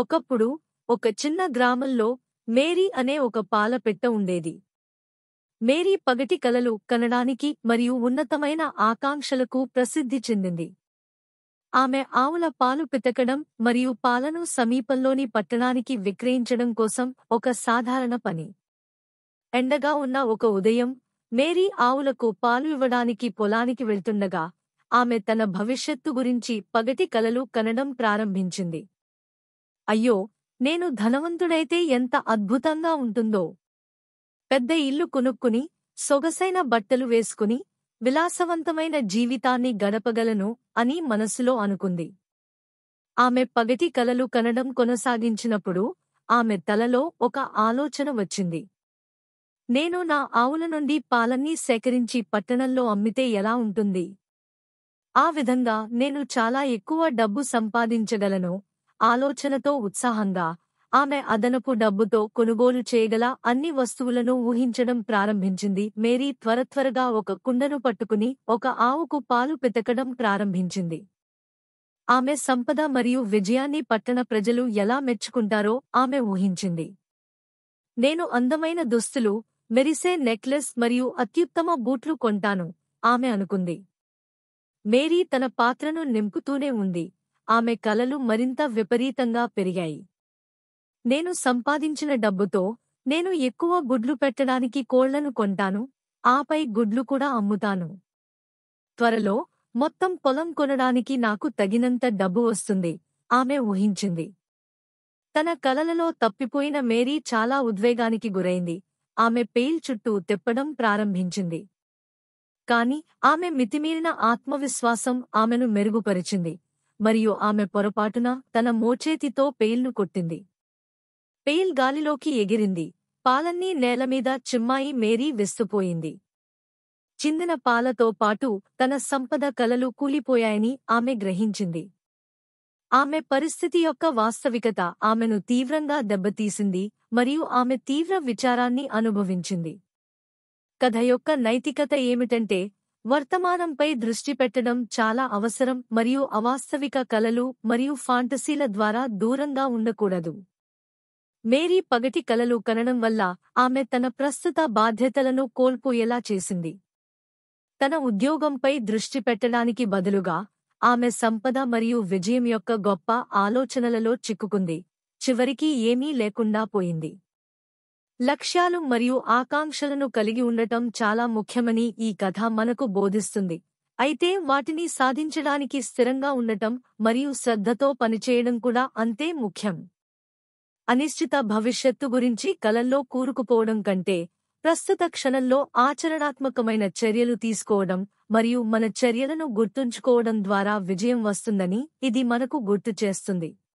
ఒకప్పుడు ఒక చిన్న గ్రామంలో మేరీ అనే ఒక పాలపెట్ట ఉండేది మేరీ పగటి కలలు కనడానికి మరియు ఉన్నతమైన ఆకాంక్షలకు ప్రసిద్ధి చెందింది ఆమె ఆవుల పాలు పితకడం మరియు పాలను సమీపంలోని పట్టణానికి విక్రయించడం కోసం ఒక సాధారణ పని ఎండగా ఉన్న ఒక ఉదయం మేరీ ఆవులకు పాలు ఇవ్వడానికి పొలానికి వెళ్తుండగా ఆమె తన భవిష్యత్తు గురించి పగటి కలలు కనడం ప్రారంభించింది అయ్యో నేను ధనవంతుడైతే ఎంత అద్భుతంగా ఉంటుందో పెద్ద ఇల్లు కొనుక్కుని సొగసైన బట్టలు వేసుకుని విలాసవంతమైన జీవితాన్ని గడపగలను అని మనసులో అనుకుంది ఆమె పగటి కలలు కనడం కొనసాగించినప్పుడు ఆమె తలలో ఒక ఆలోచన వచ్చింది నేను నా ఆవుల నుండి పాలన్నీ సేకరించి పట్టణంలో అమ్మితే ఎలా ఉంటుంది ఆ విధంగా నేను చాలా ఎక్కువ డబ్బు సంపాదించగలను ఆలోచనతో ఉత్సాహంగా ఆమె అదనపు డబ్బుతో కొనుగోలు చేయగల అన్ని వస్తువులను ఊహించడం ప్రారంభించింది మేరీ త్వరత్వరగా ఒక కుండను పట్టుకుని ఒక ఆవుకు పాలు పితకడం ప్రారంభించింది ఆమె సంపద మరియు విజయాన్ని పట్టణ ప్రజలు ఎలా మెచ్చుకుంటారో ఆమె ఊహించింది నేను అందమైన దుస్తులు మెరిసే నెక్లెస్ మరియు అత్యుత్తమ బూట్లు కొంటాను ఆమె అనుకుంది మేరీ తన పాత్రను నింపుతూనే ఉంది ఆమె కలలు మరింత విపరీతంగా పెరిగాయి నేను సంపాదించిన డబ్బుతో నేను ఎక్కువ గుడ్లు పెట్టడానికి కోళ్లను కొంటాను ఆపై గుడ్లు కూడా అమ్ముతాను త్వరలో మొత్తం పొలం కొనడానికి నాకు తగినంత డబ్బు వస్తుంది ఆమె ఊహించింది తన కలలలో తప్పిపోయిన మేరీ చాలా ఉద్వేగానికి గురైంది ఆమె పెయిల్ చుట్టూ తిప్పడం ప్రారంభించింది కాని ఆమె మితిమీరిన ఆత్మవిశ్వాసం ఆమెను మెరుగుపరిచింది మరియు ఆమె పొరపాటున తన మోచేతితో పెయిల్ను కొట్టింది పెయిల్ గాలిలోకి ఎగిరింది పాలన్నీ నేలమీద చిమ్మాయి మేరీ విస్తుపోయింది చిందిన పాలతో పాటు తన సంపద కలలు కూలిపోయాయని ఆమె గ్రహించింది ఆమె పరిస్థితి యొక్క వాస్తవికత ఆమెను తీవ్రంగా దెబ్బతీసింది మరియు ఆమె తీవ్ర విచారాన్ని అనుభవించింది కథ యొక్క నైతికత ఏమిటంటే వర్తమానంపై దృష్టి పెట్టడం చాలా అవసరం మరియు అవాస్తవిక కలలు మరియు ఫాంటసీల ద్వారా దూరంగా ఉండకూడదు మేరీ పగటి కలలు కనడం వల్ల ఆమె తన ప్రస్తుత బాధ్యతలను కోల్పోయేలా చేసింది తన ఉద్యోగంపై దృష్టి పెట్టడానికి బదులుగా ఆమె సంపద మరియు విజయం యొక్క గొప్ప ఆలోచనలలో చిక్కుకుంది చివరికి ఏమీ లేకుండా పోయింది లక్ష్యాలు మరియు ఆకాంక్షలను కలిగి ఉండటం చాలా ముఖ్యమని ఈ కథ మనకు బోధిస్తుంది అయితే వాటిని సాధించడానికి స్థిరంగా ఉండటం మరియు శ్రద్ధతో పనిచేయడం కూడా అంతే ముఖ్యం అనిశ్చిత భవిష్యత్తు గురించి కలల్లో కూరుకుపోవడం కంటే ప్రస్తుత క్షణంలో ఆచరణాత్మకమైన చర్యలు తీసుకోవడం మరియు మన చర్యలను గుర్తుంచుకోవడం ద్వారా విజయం వస్తుందని ఇది మనకు గుర్తు చేస్తుంది